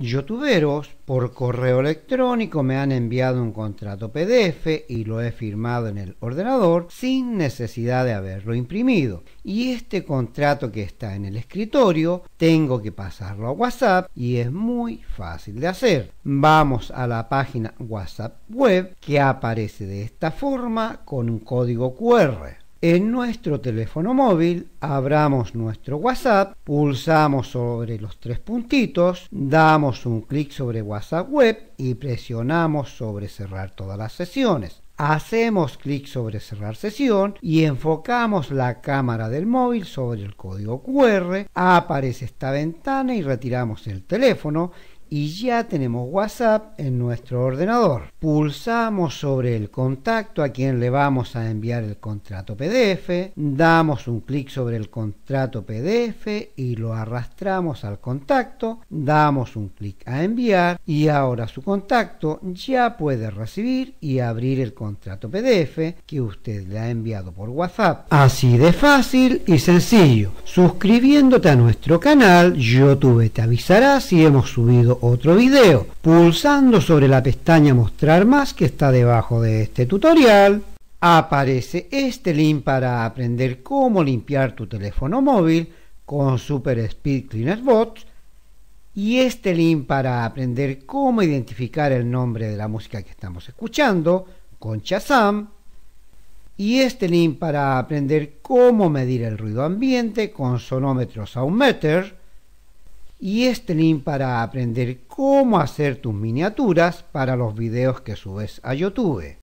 Youtuberos por correo electrónico me han enviado un contrato PDF y lo he firmado en el ordenador sin necesidad de haberlo imprimido. Y este contrato que está en el escritorio tengo que pasarlo a WhatsApp y es muy fácil de hacer. Vamos a la página WhatsApp web que aparece de esta forma con un código QR en nuestro teléfono móvil, abramos nuestro WhatsApp, pulsamos sobre los tres puntitos, damos un clic sobre WhatsApp Web y presionamos sobre cerrar todas las sesiones. Hacemos clic sobre cerrar sesión y enfocamos la cámara del móvil sobre el código QR. Aparece esta ventana y retiramos el teléfono y ya tenemos WhatsApp en nuestro ordenador. Pulsamos sobre el contacto a quien le vamos a enviar el contrato PDF, damos un clic sobre el contrato PDF y lo arrastramos al contacto, damos un clic a enviar y ahora su contacto ya puede recibir y abrir el contrato PDF que usted le ha enviado por WhatsApp. Así de fácil y sencillo. Suscribiéndote a nuestro canal, YouTube te avisará si hemos subido otro video, pulsando sobre la pestaña mostrar más que está debajo de este tutorial, aparece este link para aprender cómo limpiar tu teléfono móvil con Super Speed Cleaner Bots y este link para aprender cómo identificar el nombre de la música que estamos escuchando con Shazam y este link para aprender cómo medir el ruido ambiente con sonómetros meter y este link para aprender cómo hacer tus miniaturas para los videos que subes a YouTube.